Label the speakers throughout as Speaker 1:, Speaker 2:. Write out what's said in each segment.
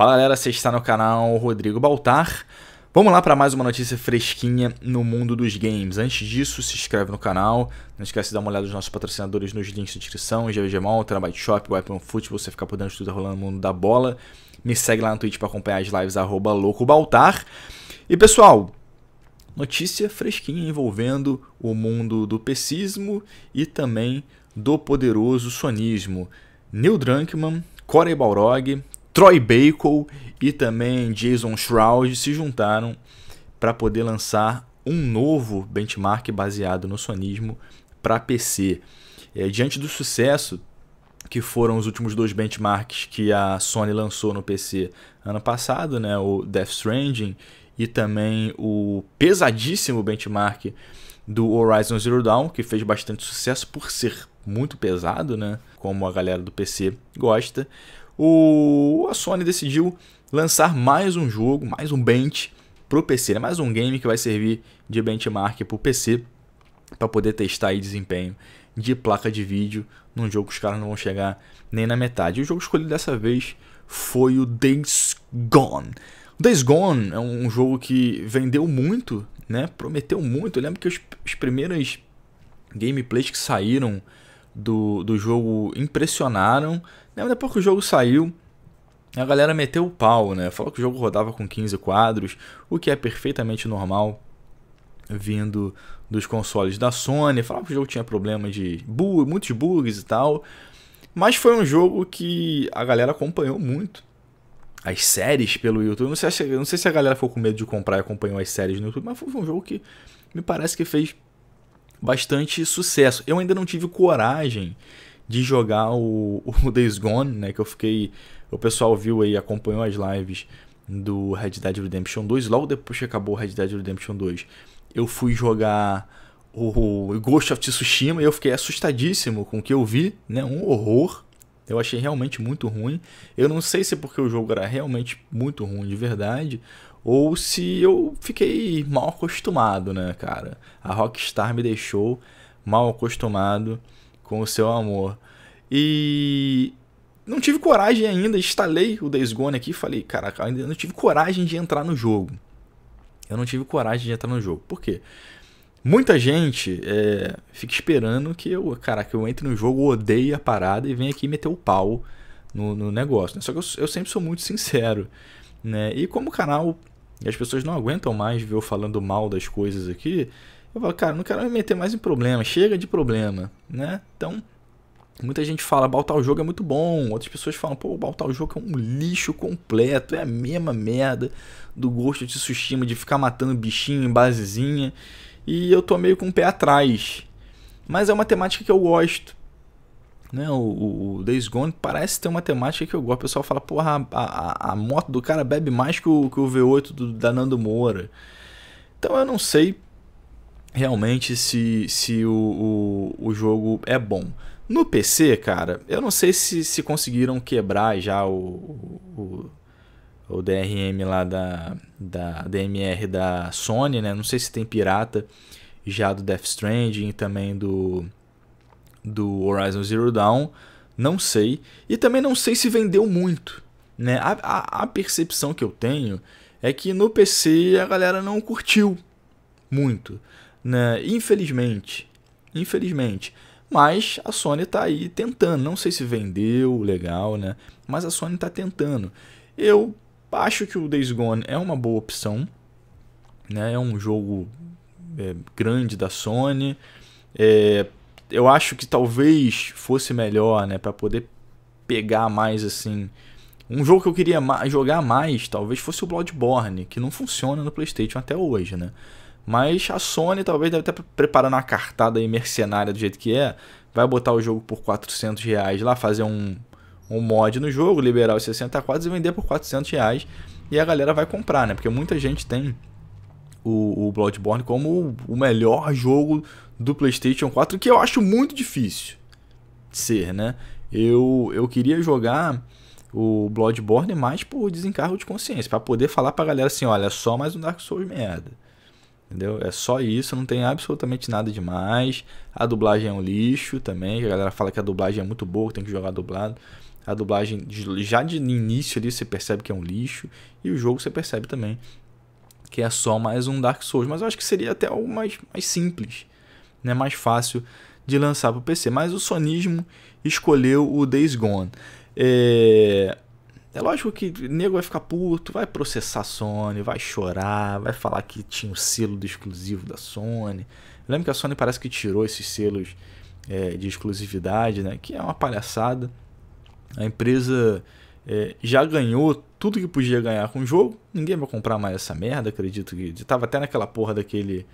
Speaker 1: Fala galera, você está no canal Rodrigo Baltar. Vamos lá para mais uma notícia fresquinha no mundo dos games. Antes disso, se inscreve no canal, não esquece de dar uma olhada nos nossos patrocinadores nos links de inscrição, GVG Mall, Byte Shop, Weapon Foot, você ficar por dentro de tudo tá rolando no mundo da bola. Me segue lá no Twitch para acompanhar as lives, loucobaltar. E pessoal, notícia fresquinha envolvendo o mundo do pessismo e também do poderoso sonismo. Neil Drunkman, Corey Balrog, Troy Baker e também Jason Shroud se juntaram para poder lançar um novo benchmark baseado no sonismo para PC. É, diante do sucesso que foram os últimos dois benchmarks que a Sony lançou no PC ano passado, né, o Death Stranding e também o pesadíssimo benchmark do Horizon Zero Dawn, que fez bastante sucesso por ser muito pesado, né, como a galera do PC gosta o, a Sony decidiu lançar mais um jogo, mais um bench para o PC, né? mais um game que vai servir de benchmark para o PC para poder testar aí desempenho de placa de vídeo num jogo que os caras não vão chegar nem na metade. E o jogo escolhido dessa vez foi o Days Gone. Days Gone é um jogo que vendeu muito, né? Prometeu muito. Eu lembro que os, os primeiros gameplays que saíram do, do jogo impressionaram. Né? Depois que o jogo saiu, a galera meteu o pau, né? Falou que o jogo rodava com 15 quadros, o que é perfeitamente normal vindo dos consoles da Sony. Falava que o jogo tinha problema de bug, muitos bugs e tal. Mas foi um jogo que a galera acompanhou muito. As séries pelo YouTube. Não sei, se, não sei se a galera ficou com medo de comprar e acompanhou as séries no YouTube, mas foi um jogo que me parece que fez bastante sucesso. Eu ainda não tive coragem de jogar o, o Days Gone, né? Que eu fiquei. O pessoal viu aí, acompanhou as lives do Red Dead Redemption 2. Logo depois que acabou o Red Dead Redemption 2, eu fui jogar o Ghost of Tsushima e eu fiquei assustadíssimo com o que eu vi, né? Um horror. Eu achei realmente muito ruim. Eu não sei se é porque o jogo era realmente muito ruim de verdade ou se eu fiquei mal acostumado, né, cara? A Rockstar me deixou mal acostumado com o seu amor. E não tive coragem ainda, instalei o Days Gone aqui e falei, caraca, ainda não tive coragem de entrar no jogo. Eu não tive coragem de entrar no jogo. Por quê? Muita gente é, fica esperando que eu, cara, que eu entre no jogo, odeie a parada e venha aqui meter o pau no, no negócio. Né? Só que eu, eu sempre sou muito sincero. Né? E como o canal e as pessoas não aguentam mais ver eu falando mal das coisas aqui, eu falo, cara, não quero me meter mais em problema, chega de problema, né? Então, muita gente fala, Baltar o jogo é muito bom, outras pessoas falam, pô, Baltar o jogo é um lixo completo, é a mesma merda do gosto de Tsushima, de ficar matando bichinho em basezinha, e eu tô meio com o pé atrás. Mas é uma temática que eu gosto, né, o, o Days Gone parece ter uma temática que eu gosto. O pessoal fala, porra, a, a, a moto do cara bebe mais que o, que o V8 do, da Nando Moura. Então eu não sei realmente se, se o, o, o, jogo é bom. No PC, cara, eu não sei se, se conseguiram quebrar já o, o, o DRM lá da, da DMR da Sony, né? Não sei se tem pirata já do Death Stranding, também do do Horizon Zero Dawn, não sei. E também não sei se vendeu muito. Né? A, a, a percepção que eu tenho é que no PC a galera não curtiu muito. Né? Infelizmente. Infelizmente. Mas a Sony está aí tentando. Não sei se vendeu legal, né? Mas a Sony está tentando. Eu acho que o Days Gone é uma boa opção. Né? É um jogo é, grande da Sony. É, eu acho que talvez fosse melhor, né, para poder pegar mais assim. Um jogo que eu queria ma jogar mais, talvez fosse o Bloodborne, que não funciona no PlayStation até hoje, né? Mas a Sony talvez deve estar preparando uma cartada aí mercenária do jeito que é, vai botar o jogo por 400 reais lá, fazer um, um mod no jogo, liberar os 60 quadros e vender por 400 reais. E a galera vai comprar, né? Porque muita gente tem o, o Bloodborne como o melhor jogo do PlayStation 4, que eu acho muito difícil de ser, né? Eu, eu queria jogar o Bloodborne mais por desencargo de consciência, para poder falar pra galera assim, olha, é só mais um Dark Souls merda. Entendeu? É só isso, não tem absolutamente nada demais. A dublagem é um lixo também, a galera fala que a dublagem é muito boa, tem que jogar dublado. A dublagem já de início ali você percebe que é um lixo e o jogo você percebe também que é só mais um Dark Souls, mas eu acho que seria até algo mais, mais simples né, mais fácil de lançar para o PC. Mas o Sonismo escolheu o Days Gone. É, é lógico que o nego vai ficar puto, vai processar a Sony, vai chorar, vai falar que tinha o um selo do exclusivo da Sony. Eu lembro que a Sony parece que tirou esses selos é, de exclusividade, né? Que é uma palhaçada. A empresa é, já ganhou tudo que podia ganhar com o jogo. Ninguém vai comprar mais essa merda, acredito que. Tava até naquela porra daquele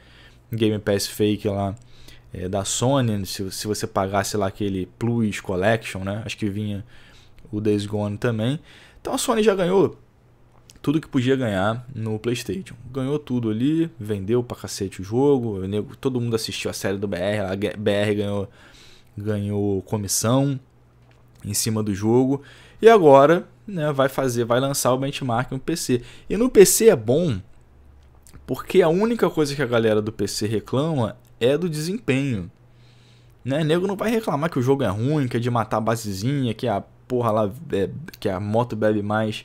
Speaker 1: Game Pass fake lá é, da Sony, né? se, se você pagasse lá aquele Plus Collection, né? Acho que vinha o Days Gone também. Então a Sony já ganhou tudo que podia ganhar no PlayStation. Ganhou tudo ali, vendeu pra cacete o jogo, todo mundo assistiu a série do BR, a BR ganhou, ganhou comissão em cima do jogo. E agora né, vai fazer, vai lançar o benchmark no PC. E no PC é bom, porque a única coisa que a galera do PC reclama é do desempenho. Né? Nego não vai reclamar que o jogo é ruim, que é de matar a basezinha, que a porra lá, é, que a moto bebe mais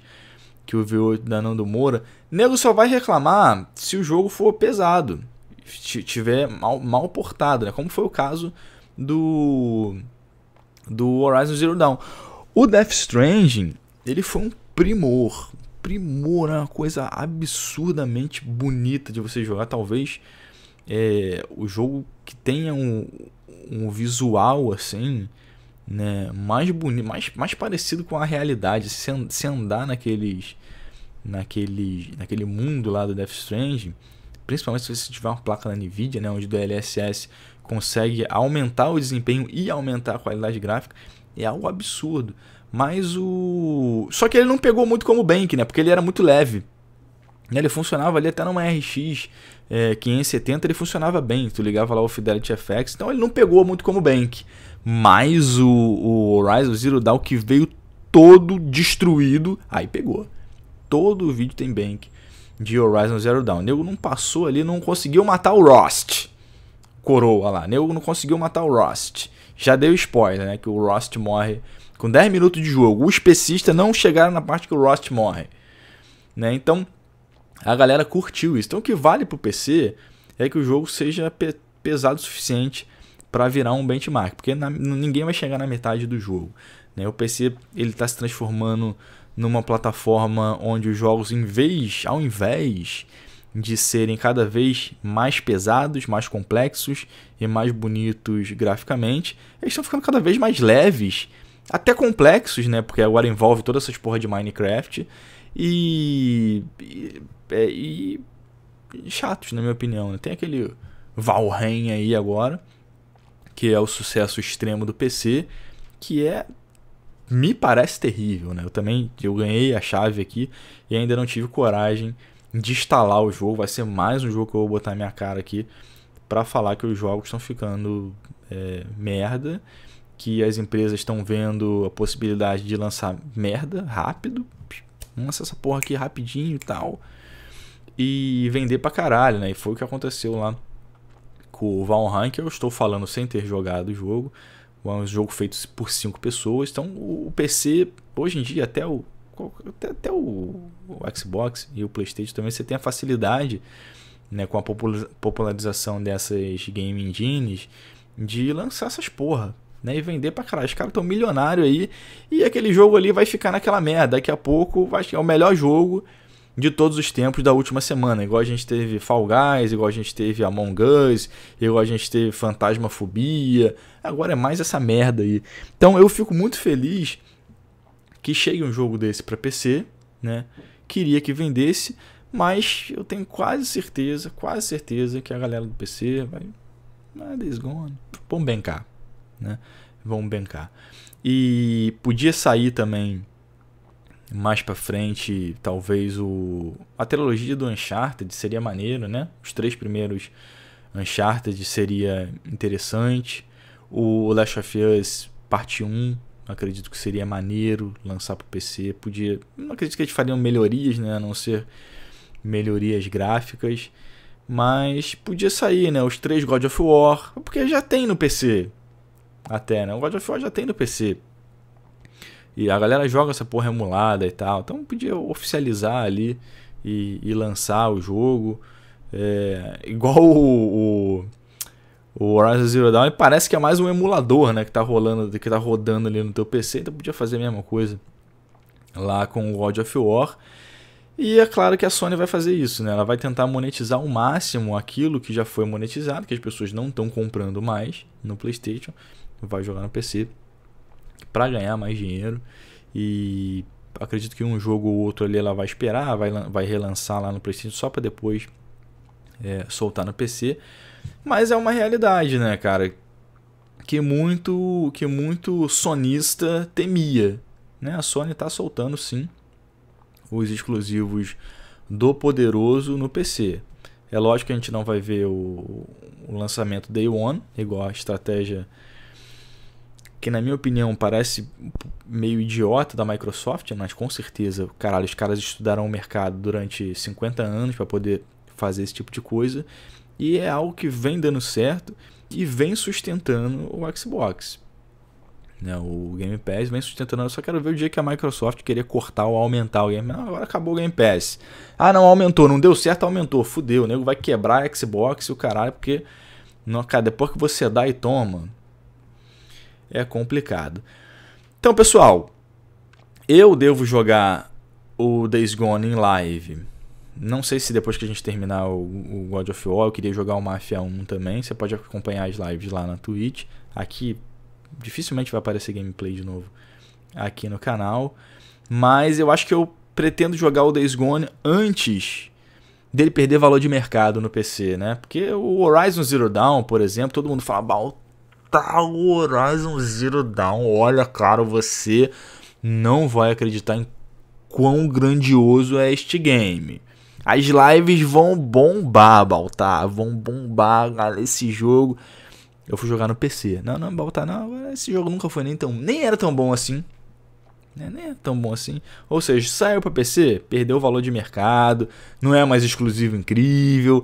Speaker 1: que o V8 da Nando Moura. Nego só vai reclamar se o jogo for pesado, tiver mal, mal portado, né? Como foi o caso do do Horizon Zero Dawn. O Death Stranding, ele foi um primor, primor, é uma coisa absurdamente bonita de você jogar, talvez é, o jogo que tenha um, um visual assim, né, mais bonito, mais, mais parecido com a realidade, se, se andar naqueles, naqueles, naquele mundo lá do Death Stranding, principalmente se você tiver uma placa da Nvidia, né, onde o DLSS consegue aumentar o desempenho e aumentar a qualidade gráfica, é algo absurdo. Mas o. Só que ele não pegou muito como Bank, né? Porque ele era muito leve. Né, ele funcionava ali até numa RX é, 570, ele funcionava bem. Tu ligava lá o Fidelity FX, então ele não pegou muito como bank. Mas o, o Horizon Zero Dawn que veio todo destruído, aí pegou. Todo vídeo tem bank de Horizon Zero Dawn. O nego não passou ali, não conseguiu matar o Rust. Coroa lá, o nego não conseguiu matar o Rust. Já deu spoiler, né? Que o Rust morre com 10 minutos de jogo. Os especista não chegaram na parte que o Rust morre. Né? Então, a galera curtiu isso. Então o que vale para o PC é que o jogo seja pe pesado o suficiente para virar um benchmark, porque na, ninguém vai chegar na metade do jogo. Né? O PC ele está se transformando numa plataforma onde os jogos, em vez, ao invés de serem cada vez mais pesados, mais complexos e mais bonitos graficamente, eles estão ficando cada vez mais leves, até complexos, né? Porque agora envolve todas essas porra de Minecraft e, e é, e chatos, na minha opinião. Né? Tem aquele Valheim aí agora, que é o sucesso extremo do PC, que é me parece terrível, né? Eu também eu ganhei a chave aqui e ainda não tive coragem de instalar o jogo. Vai ser mais um jogo que eu vou botar minha cara aqui para falar que os jogos estão ficando é, merda, que as empresas estão vendo a possibilidade de lançar merda rápido, lança essa porra aqui rapidinho e tal e vender pra caralho, né? E foi o que aconteceu lá com o Valheim, que eu estou falando sem ter jogado o jogo. É um jogo feito por cinco pessoas. Então o PC, hoje em dia, até o, até, até o, o Xbox e o PlayStation também, você tem a facilidade né, com a popularização dessas game engines de lançar essas porra. Né, e vender pra caralho. Os caras estão milionário aí. E aquele jogo ali vai ficar naquela merda. Daqui a pouco vai, é o melhor jogo de todos os tempos da última semana. Igual a gente teve Fall Guys, igual a gente teve Among Us, igual a gente teve Fantasmafobia. Agora é mais essa merda aí. Então eu fico muito feliz que chegue um jogo desse para PC, né? Queria que vendesse, mas eu tenho quase certeza, quase certeza que a galera do PC vai. Ah, vão bancar né? Vamos bancar E podia sair também mais para frente, talvez o a trilogia do Uncharted seria maneiro, né? Os três primeiros Uncharted seria interessante. O Last of Us parte 1, acredito que seria maneiro lançar para o PC. Podia, não acredito que eles fariam melhorias, né, a não ser melhorias gráficas, mas podia sair, né, os três God of War, porque já tem no PC. Até, né? O God of War já tem no PC. E a galera joga essa porra emulada e tal. Então podia oficializar ali e, e lançar o jogo. É, igual o, o, o, Horizon Zero Dawn, parece que é mais um emulador, né? Que tá rolando, que tá rodando ali no teu PC, então podia fazer a mesma coisa lá com o God of War. E é claro que a Sony vai fazer isso, né? Ela vai tentar monetizar ao máximo aquilo que já foi monetizado, que as pessoas não estão comprando mais no PlayStation, vai jogar no PC para ganhar mais dinheiro. E acredito que um jogo ou outro ali ela vai esperar, vai, vai relançar lá no PlayStation só para depois é, soltar no PC. Mas é uma realidade, né, cara? Que muito, que muito sonista temia. Né? A Sony está soltando sim os exclusivos do poderoso no PC. É lógico que a gente não vai ver o, o lançamento Day One, igual a estratégia que na minha opinião parece meio idiota da Microsoft, mas com certeza, caralho, os caras estudaram o mercado durante 50 anos para poder fazer esse tipo de coisa, e é algo que vem dando certo e vem sustentando o Xbox. Né, o Game Pass vem sustentando. Eu só quero ver o dia que a Microsoft querer cortar ou aumentar o Game Pass. Agora acabou o Game Pass. Ah, não, aumentou. Não deu certo, aumentou. Fudeu. O nego vai quebrar a Xbox e o caralho, porque. Não, cara, depois que você dá e toma, é complicado. Então, pessoal, eu devo jogar o Days Gone em live. Não sei se depois que a gente terminar o, God of War, eu queria jogar o Mafia 1 também. Você pode acompanhar as lives lá na Twitch. Aqui dificilmente vai aparecer gameplay de novo aqui no canal. Mas eu acho que eu pretendo jogar o Days Gone antes dele perder valor de mercado no PC, né? Porque o Horizon Zero Dawn, por exemplo, todo mundo fala, tal tá Horizon Zero Dawn. Olha, cara, você não vai acreditar em quão grandioso é este game. As lives vão bombar, Baltar. Tá? Vão bombar cara, esse jogo. Eu fui jogar no PC. Não, não, Baltar, tá, não. Esse jogo nunca foi nem tão. Nem era tão bom assim. Né? Nem é tão bom assim. Ou seja, saiu para PC, perdeu o valor de mercado. Não é mais exclusivo incrível.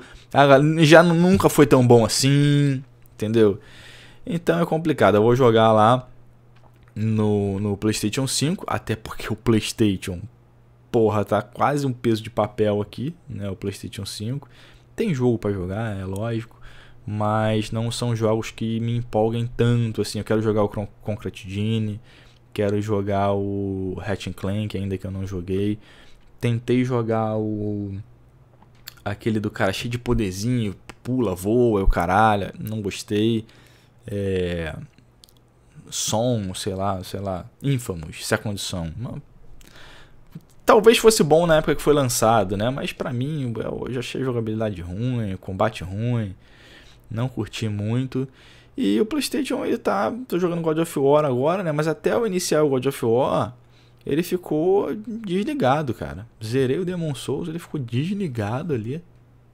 Speaker 1: Já nunca foi tão bom assim. Entendeu? Então é complicado. Eu vou jogar lá no, no PlayStation 5, até porque o PlayStation, porra, tá quase um peso de papel aqui, né? O PlayStation 5. Tem jogo para jogar, é lógico, mas não são jogos que me empolguem tanto assim. Eu quero jogar o Concrete Genie, quero jogar o Hatch Clank, ainda que eu não joguei. Tentei jogar o aquele do cara cheio de poderzinho, pula, voa, é o caralho, não gostei. É, som, sei lá, sei lá, Infamous, Second condição Talvez fosse bom na época que foi lançado, né? Mas para mim, eu já achei jogabilidade ruim, combate ruim, não curti muito. E o PlayStation, ele tá. Tô jogando God of War agora, né? Mas até eu iniciar o God of War, ele ficou desligado, cara. Zerei o Demon Souls, ele ficou desligado ali.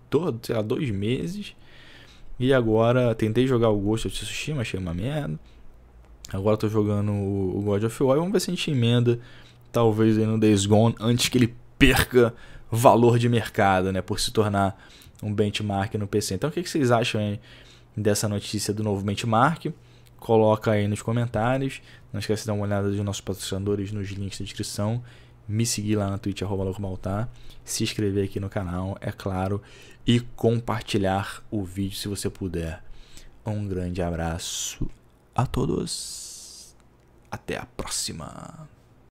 Speaker 1: Todo, sei lá, dois meses. E agora tentei jogar o Ghost of Tsushima, achei uma merda. Agora tô jogando o God of War. Vamos ver se a gente emenda, talvez aí no Days Gone, antes que ele perca valor de mercado, né? Por se tornar um benchmark no PC. Então o que, vocês acham aí dessa notícia do novo benchmark? Coloca aí nos comentários. Não esquece de dar uma olhada nos nossos patrocinadores nos links da descrição me seguir lá na Twitch, arroba loucomaltar, se inscrever aqui no canal, é claro, e compartilhar o vídeo se você puder. Um grande abraço a todos. Até a próxima.